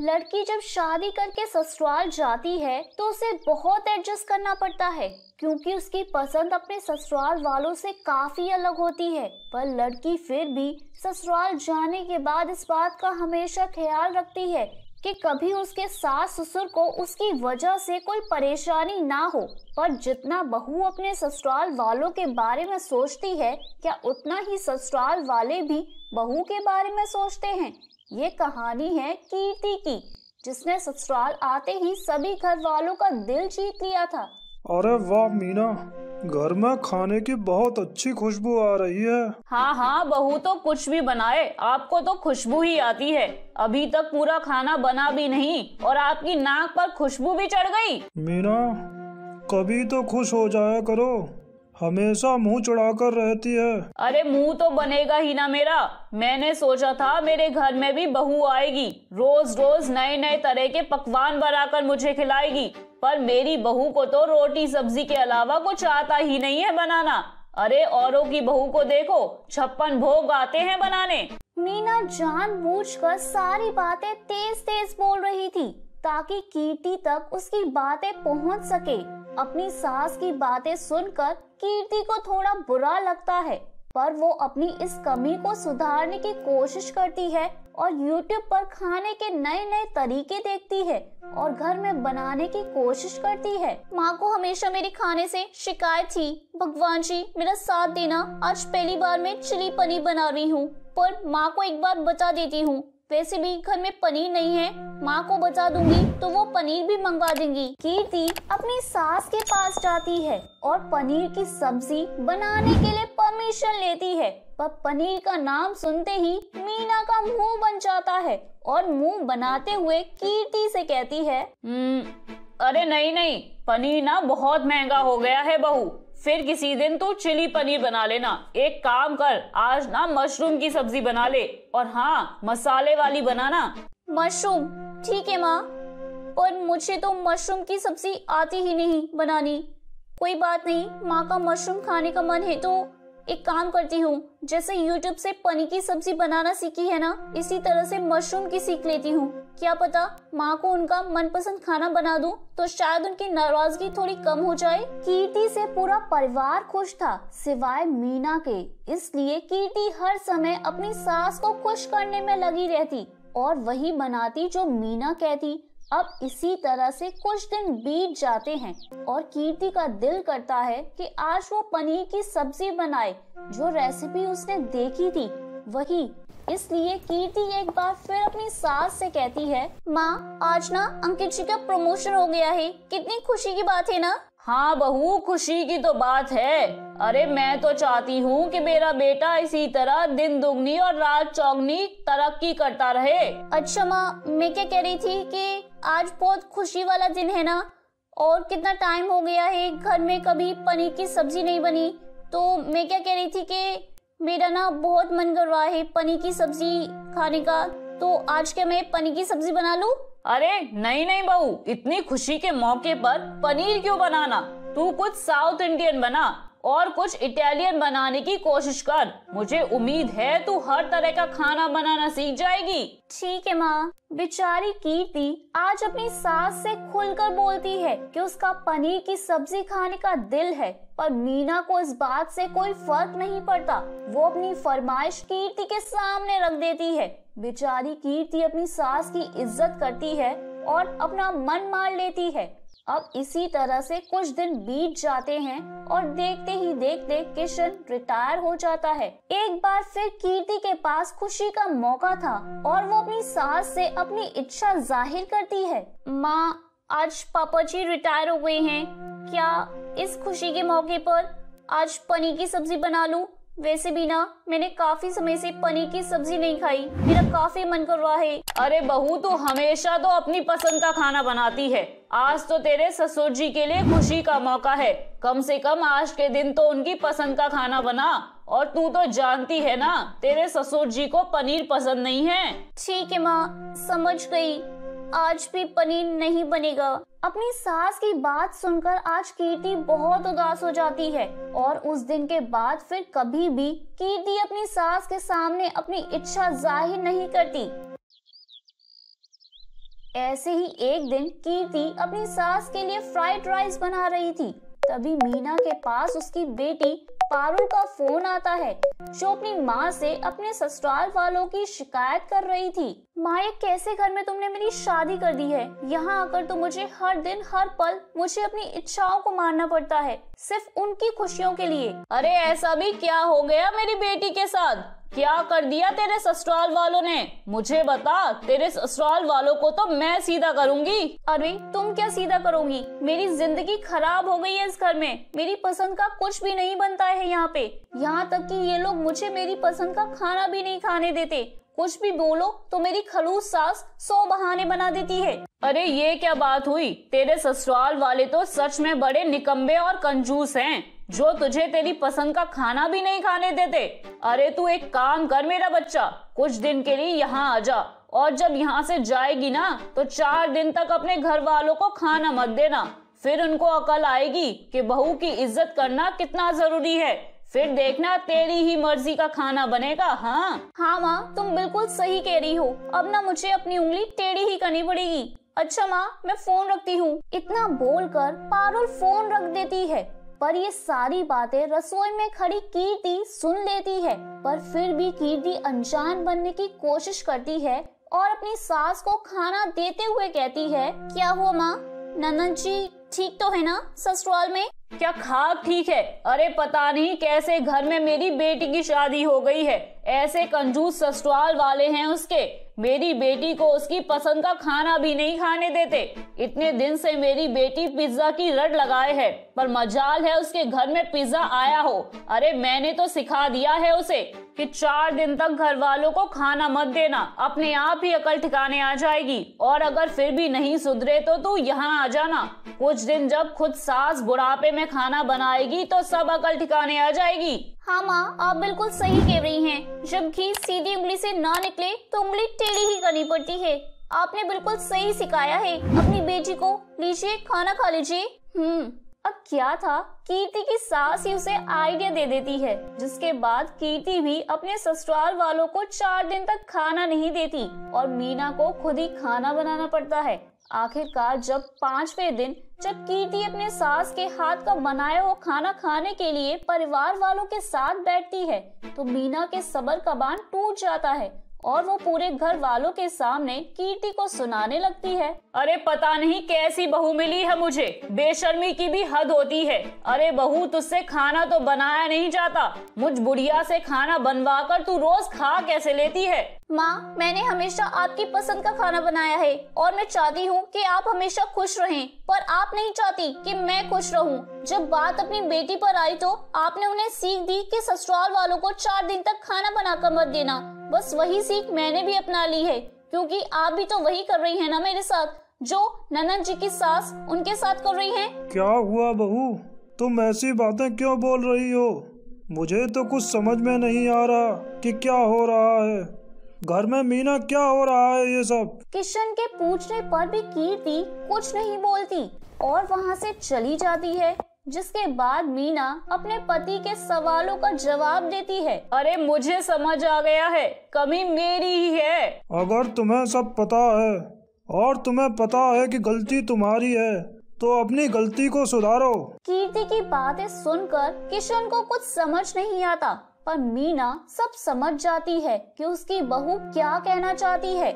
लड़की जब शादी करके ससुराल जाती है तो उसे बहुत एडजस्ट करना पड़ता है क्योंकि उसकी पसंद अपने ससुराल वालों से काफी अलग होती है पर लड़की फिर भी ससुराल जाने के बाद इस बात का हमेशा ख्याल रखती है कि कभी उसके सास ससुर को उसकी वजह से कोई परेशानी ना हो पर जितना बहू अपने ससुराल वालों के बारे में सोचती है क्या उतना ही ससुराल वाले भी बहू के बारे में सोचते हैं ये कहानी है कीर्ति की जिसने ससुराल आते ही सभी घर वालों का दिल जीत लिया था अरे वाह मीना घर में खाने की बहुत अच्छी खुशबू आ रही है हाँ हाँ बहू तो कुछ भी बनाए आपको तो खुशबू ही आती है अभी तक पूरा खाना बना भी नहीं और आपकी नाक पर खुशबू भी चढ़ गई मीना कभी तो खुश हो जाया करो हमेशा मुंह कर रहती है अरे मुंह तो बनेगा ही ना मेरा मैंने सोचा था मेरे घर में भी बहू आएगी रोज रोज नए नए तरह के पकवान बनाकर मुझे खिलाएगी पर मेरी बहू को तो रोटी सब्जी के अलावा कुछ आता ही नहीं है बनाना अरे औरों की बहू को देखो छप्पन भोग आते हैं बनाने मीना जान बूझ कर सारी बातें तेज तेज बोल रही थी ताकि कीर्ति तक उसकी बातें पहुंच सके अपनी सास की बातें सुनकर कीर्ति को थोड़ा बुरा लगता है पर वो अपनी इस कमी को सुधारने की कोशिश करती है और YouTube पर खाने के नए नए तरीके देखती है और घर में बनाने की कोशिश करती है माँ को हमेशा मेरे खाने से शिकायत थी भगवान जी मेरा साथ देना आज पहली बार मैं चिली पनीर बना रही हूँ पर माँ को एक बार बता देती हूँ वैसे भी घर में पनीर नहीं है माँ को बचा दूंगी तो वो पनीर भी मंगवा देंगी कीर्ति अपनी सास के पास जाती है और पनीर की सब्जी बनाने के लिए परमिशन लेती है पर पनीर का नाम सुनते ही मीना का मुंह बन जाता है और मुंह बनाते हुए कीर्ति से कहती है हम्म, अरे नहीं नहीं पनीर ना बहुत महंगा हो गया है बहू फिर किसी दिन तो चिली पनीर बना लेना एक काम कर आज ना मशरूम की सब्जी बना ले और हाँ मसाले वाली बनाना मशरूम ठीक है माँ पर मुझे तो मशरूम की सब्जी आती ही नहीं बनानी कोई बात नहीं माँ का मशरूम खाने का मन है तो एक काम करती हूँ जैसे YouTube से पनीर की सब्जी बनाना सीखी है ना इसी तरह से मशरूम की सीख लेती हूँ क्या पता माँ को उनका मनपसंद खाना बना दूं तो शायद उनकी नाराजगी थोड़ी कम हो जाए कीर्ति से पूरा परिवार खुश था सिवाय मीना के इसलिए कीर्ति हर समय अपनी सास को खुश करने में लगी रहती और वही बनाती जो मीना कहती अब इसी तरह से कुछ दिन बीत जाते हैं और कीर्ति का दिल करता है कि आज वो पनीर की सब्जी बनाए जो रेसिपी उसने देखी थी वही इसलिए कीर्ति एक बार फिर अपनी सास से कहती है माँ आज ना अंकित जी का प्रमोशन हो गया है कितनी खुशी की बात है ना हाँ बहू खुशी की तो बात है अरे मैं तो चाहती हूँ कि मेरा बेटा इसी तरह दिन दुगनी और रात चौगनी तरक्की करता रहे अच्छा माँ मैं क्या कह रही थी कि आज बहुत खुशी वाला दिन है ना और कितना टाइम हो गया है घर में कभी पनीर की सब्जी नहीं बनी तो मैं क्या कह रही थी कि मेरा ना बहुत मन कर रहा है पनीर की सब्जी खाने का तो आज क्या मैं पनीर की सब्जी बना लूं? अरे नहीं नहीं बहू इतनी खुशी के मौके पर पनीर क्यों बनाना तू कुछ साउथ इंडियन बना और कुछ इटालियन बनाने की कोशिश कर मुझे उम्मीद है तू हर तरह का खाना बनाना सीख जाएगी ठीक है माँ बेचारी कीर्ति आज अपनी सास से खुलकर बोलती है कि उसका पनीर की सब्जी खाने का दिल है पर मीना को इस बात से कोई फर्क नहीं पड़ता वो अपनी फरमाइश कीर्ति के सामने रख देती है बेचारी कीर्ति अपनी सास की इज्जत करती है और अपना मन मार लेती है अब इसी तरह से कुछ दिन बीत जाते हैं और देखते ही देखते किशन रिटायर हो जाता है एक बार फिर कीर्ति के पास खुशी का मौका था और वो अपनी सास से अपनी इच्छा जाहिर करती है माँ आज पापा जी रिटायर हो गए हैं क्या इस खुशी के मौके पर आज पनीर की सब्जी बना लूं? वैसे भी ना मैंने काफी समय से पनीर की सब्जी नहीं खाई मेरा काफी मन कर रहा है अरे बहू तू हमेशा तो अपनी पसंद का खाना बनाती है आज तो तेरे ससुर जी के लिए खुशी का मौका है कम से कम आज के दिन तो उनकी पसंद का खाना बना और तू तो जानती है ना तेरे ससुर जी को पनीर पसंद नहीं है ठीक है माँ समझ गई आज भी पनीर नहीं बनेगा अपनी सास की बात सुनकर आज कीर्ति बहुत उदास हो जाती है और उस दिन के बाद फिर कभी भी कीर्ति अपनी सास के सामने अपनी इच्छा जाहिर नहीं करती ऐसे ही एक दिन कीर्ति अपनी सास के लिए फ्राइड राइस बना रही थी तभी मीना के पास उसकी बेटी पारू का फोन आता है जो अपनी माँ से अपने ससुराल वालों की शिकायत कर रही थी माँ ये कैसे घर में तुमने मेरी शादी कर दी है यहाँ आकर तो मुझे हर दिन हर पल मुझे अपनी इच्छाओं को मानना पड़ता है सिर्फ उनकी खुशियों के लिए अरे ऐसा भी क्या हो गया मेरी बेटी के साथ क्या कर दिया तेरे ससुराल वालों ने मुझे बता तेरे ससुराल वालों को तो मैं सीधा करूंगी अरे तुम क्या सीधा करोगी मेरी जिंदगी खराब हो गई है इस घर में मेरी पसंद का कुछ भी नहीं बनता है यहाँ पे यहाँ तक कि ये लोग मुझे मेरी पसंद का खाना भी नहीं खाने देते कुछ भी बोलो तो मेरी खलूस सास सौ बहाने बना देती है अरे ये क्या बात हुई तेरे ससुराल वाले तो सच में बड़े निकम्बे और कंजूस हैं जो तुझे तेरी पसंद का खाना भी नहीं खाने देते अरे तू एक काम कर मेरा बच्चा कुछ दिन के लिए यहाँ आ जा और जब यहाँ से जाएगी ना तो चार दिन तक अपने घर वालों को खाना मत देना फिर उनको अकल आएगी कि बहू की इज्जत करना कितना जरूरी है फिर देखना तेरी ही मर्जी का खाना बनेगा हाँ हाँ माँ तुम बिल्कुल सही कह रही हो अब ना मुझे अपनी उंगली टेढ़ी ही करनी पड़ेगी अच्छा माँ मैं फोन रखती हूँ इतना बोलकर पारुल फोन रख देती है पर ये सारी बातें रसोई में खड़ी कीर्ति सुन लेती है पर फिर भी कीर्ति अनजान बनने की कोशिश करती है और अपनी सास को खाना देते हुए कहती है क्या हुआ माँ ननन जी ठीक तो है ना ससुराल में क्या खाक ठीक है अरे पता नहीं कैसे घर में मेरी बेटी की शादी हो गई है ऐसे कंजूस ससुराल वाले हैं उसके मेरी बेटी को उसकी पसंद का खाना भी नहीं खाने देते इतने दिन से मेरी बेटी पिज्जा की रट लगाए है पर मजाल है उसके घर में पिज्जा आया हो अरे मैंने तो सिखा दिया है उसे कि चार दिन तक घर वालों को खाना मत देना अपने आप ही अकल ठिकाने आ जाएगी और अगर फिर भी नहीं सुधरे तो तू यहाँ आ जाना कुछ दिन जब खुद सास बुढ़ापे में खाना बनाएगी तो सब अकल ठिकाने आ जाएगी हाँ माँ आप बिल्कुल सही कह रही हैं। जब घी सीधी उंगली से ना निकले तो उंगली टेढ़ी ही करनी पड़ती है आपने बिल्कुल सही सिखाया है अपनी बेटी को लीजिए खाना खा लीजिए हम्म अब क्या था कीर्ति की सास ही उसे आइडिया दे देती है जिसके बाद कीर्ति भी अपने ससुराल वालों को चार दिन तक खाना नहीं देती और मीना को खुद ही खाना बनाना पड़ता है आखिरकार जब पांचवे दिन जब कीर्ति अपने सास के हाथ का बनाया हुआ खाना खाने के लिए परिवार वालों के साथ बैठती है तो मीना के सबर का बांध टूट जाता है और वो पूरे घर वालों के सामने कीर्ति को सुनाने लगती है अरे पता नहीं कैसी बहू मिली है मुझे बेशर्मी की भी हद होती है अरे बहू तुझसे खाना तो बनाया नहीं जाता मुझ बुढ़िया से खाना बनवा कर तू रोज खा कैसे लेती है माँ मैंने हमेशा आपकी पसंद का खाना बनाया है और मैं चाहती हूँ कि आप हमेशा खुश रहें पर आप नहीं चाहती कि मैं खुश रहूँ जब बात अपनी बेटी पर आई तो आपने उन्हें सीख दी कि ससुराल वालों को चार दिन तक खाना बनाकर मत देना बस वही सीख मैंने भी अपना ली है क्योंकि आप भी तो वही कर रही है ना मेरे साथ जो ननद जी की सास उनके साथ कर रही है क्या हुआ बहू तुम ऐसी बातें क्यों बोल रही हो मुझे तो कुछ समझ में नहीं आ रहा कि क्या हो रहा है घर में मीना क्या हो रहा है ये सब किशन के पूछने पर भी कीर्ति कुछ नहीं बोलती और वहाँ से चली जाती है जिसके बाद मीना अपने पति के सवालों का जवाब देती है अरे मुझे समझ आ गया है कमी मेरी ही है अगर तुम्हें सब पता है और तुम्हें पता है कि गलती तुम्हारी है तो अपनी गलती को सुधारो कीर्ति की बातें सुनकर किशन को कुछ समझ नहीं आता पर मीना सब समझ जाती है कि उसकी बहू क्या कहना चाहती है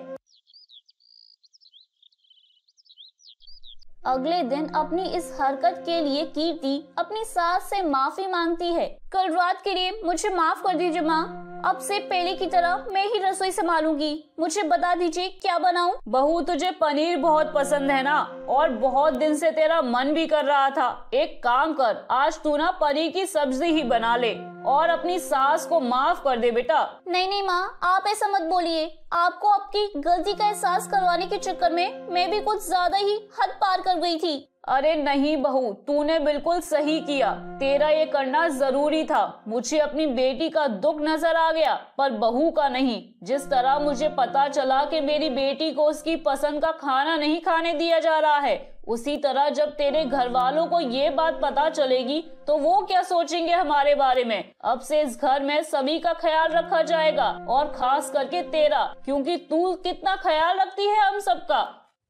अगले दिन अपनी इस हरकत के लिए कीर्ति अपनी सास से माफी मांगती है कल रात के लिए मुझे माफ कर दीजिए माँ अब से पहले की तरह मैं ही रसोई संभालूंगी मुझे बता दीजिए क्या बनाऊं? बहू तुझे पनीर बहुत पसंद है ना और बहुत दिन से तेरा मन भी कर रहा था एक काम कर आज तू ना पनीर की सब्जी ही बना ले और अपनी सास को माफ कर दे बेटा नहीं नहीं माँ आप ऐसा मत बोलिए आपको आपकी गलती का एहसास करवाने के चक्कर में मैं भी कुछ ज्यादा ही हद पार कर गई थी अरे नहीं बहू तूने बिल्कुल सही किया तेरा ये करना जरूरी था मुझे अपनी बेटी का दुख नजर आ गया पर बहू का नहीं जिस तरह मुझे पता चला कि मेरी बेटी को उसकी पसंद का खाना नहीं खाने दिया जा रहा है उसी तरह जब तेरे घर वालों को ये बात पता चलेगी तो वो क्या सोचेंगे हमारे बारे में अब से इस घर में सभी का ख्याल रखा जाएगा और खास करके तेरा क्योंकि तू कितना ख्याल रखती है हम सबका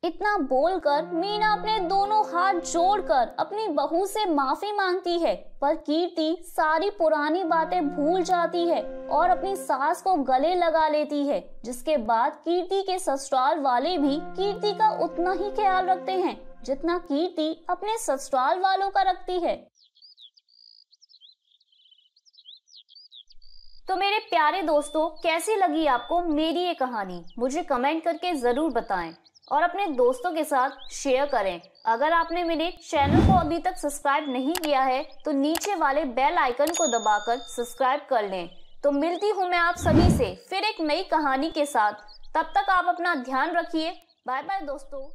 इतना बोलकर मीना अपने दोनों हाथ जोड़कर अपनी बहू से माफी मांगती है पर कीर्ति सारी पुरानी बातें भूल जाती है और अपनी सास को गले लगा लेती है जिसके बाद कीर्ति के ससुराल वाले भी कीर्ति का उतना ही ख्याल रखते हैं जितना कीर्ति अपने ससुराल वालों का रखती है तो मेरे प्यारे दोस्तों कैसी लगी आपको मेरी ये कहानी मुझे कमेंट करके ज़रूर बताएं और अपने दोस्तों के साथ शेयर करें अगर आपने मेरे चैनल को अभी तक सब्सक्राइब नहीं किया है तो नीचे वाले बेल आइकन को दबाकर सब्सक्राइब कर लें तो मिलती हूँ मैं आप सभी से फिर एक नई कहानी के साथ तब तक आप अपना ध्यान रखिए बाय बाय दोस्तों